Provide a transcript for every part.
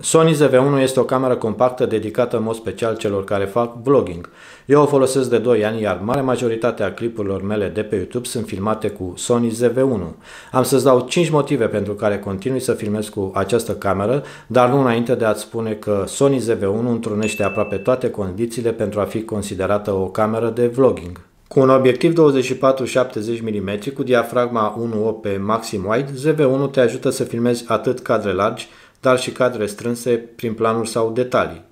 Sony ZV-1 este o cameră compactă dedicată în mod special celor care fac vlogging. Eu o folosesc de 2 ani, iar mare majoritatea clipurilor mele de pe YouTube sunt filmate cu Sony ZV-1. Am să-ți dau 5 motive pentru care continui să filmez cu această cameră, dar nu înainte de a-ți spune că Sony ZV-1 întrunește aproape toate condițiile pentru a fi considerată o cameră de vlogging. Cu un obiectiv 24-70 mm cu diafragma 1.8 pe maxim wide, ZV-1 te ajută să filmezi atât cadre largi, dar și cadre strânse prin planuri sau detalii.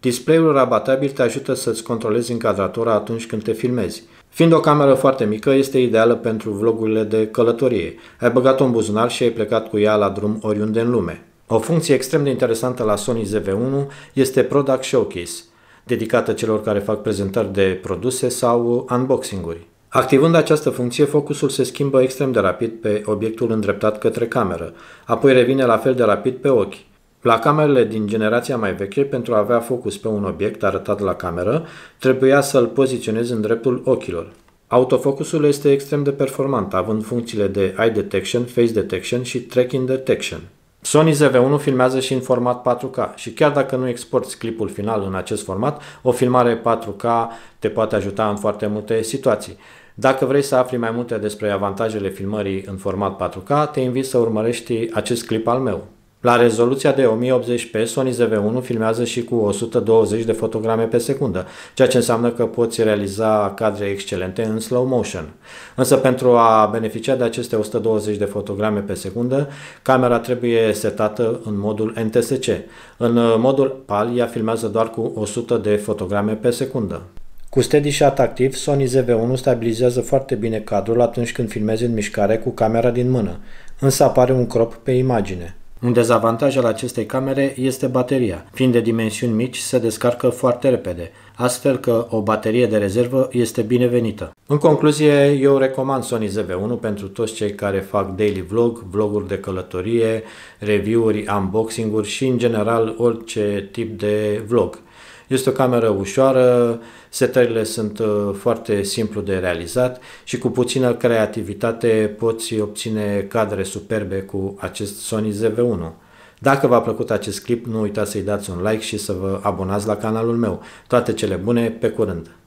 Display-ul rabatabil te ajută să-ți controlezi încadratura atunci când te filmezi. Fiind o cameră foarte mică, este ideală pentru vlogurile de călătorie. Ai băgat-o în buzunar și ai plecat cu ea la drum oriunde în lume. O funcție extrem de interesantă la Sony ZV1 este Product Showcase, dedicată celor care fac prezentări de produse sau unboxing-uri. Activând această funcție, focusul se schimbă extrem de rapid pe obiectul îndreptat către cameră, apoi revine la fel de rapid pe ochi. La camerele din generația mai veche, pentru a avea focus pe un obiect arătat la cameră, trebuia să-l poziționezi în dreptul ochilor. Autofocusul este extrem de performant, având funcțiile de eye detection, face detection și tracking detection. Sony ZV1 filmează și în format 4K și chiar dacă nu exporti clipul final în acest format, o filmare 4K te poate ajuta în foarte multe situații. Dacă vrei să afli mai multe despre avantajele filmării în format 4K, te invit să urmărești acest clip al meu. La rezoluția de 1080p, Sony ZV-1 filmează și cu 120 de fotograme pe secundă, ceea ce înseamnă că poți realiza cadre excelente în slow motion. Însă pentru a beneficia de aceste 120 de fotograme pe secundă, camera trebuie setată în modul NTSC. În modul PAL, ea filmează doar cu 100 de fotograme pe secundă. Cu steady shot activ, Sony ZV-1 stabilizează foarte bine cadrul atunci când filmezi în mișcare cu camera din mână, însă apare un crop pe imagine. Un dezavantaj al acestei camere este bateria. Fiind de dimensiuni mici, se descarcă foarte repede, astfel că o baterie de rezervă este binevenită. În concluzie, eu recomand Sony ZV-1 pentru toți cei care fac daily vlog, vloguri de călătorie, review-uri, unboxing-uri și în general orice tip de vlog. Este o cameră ușoară, setările sunt uh, foarte simplu de realizat și cu puțină creativitate poți obține cadre superbe cu acest Sony ZV-1. Dacă v-a plăcut acest clip, nu uitați să-i dați un like și să vă abonați la canalul meu. Toate cele bune, pe curând!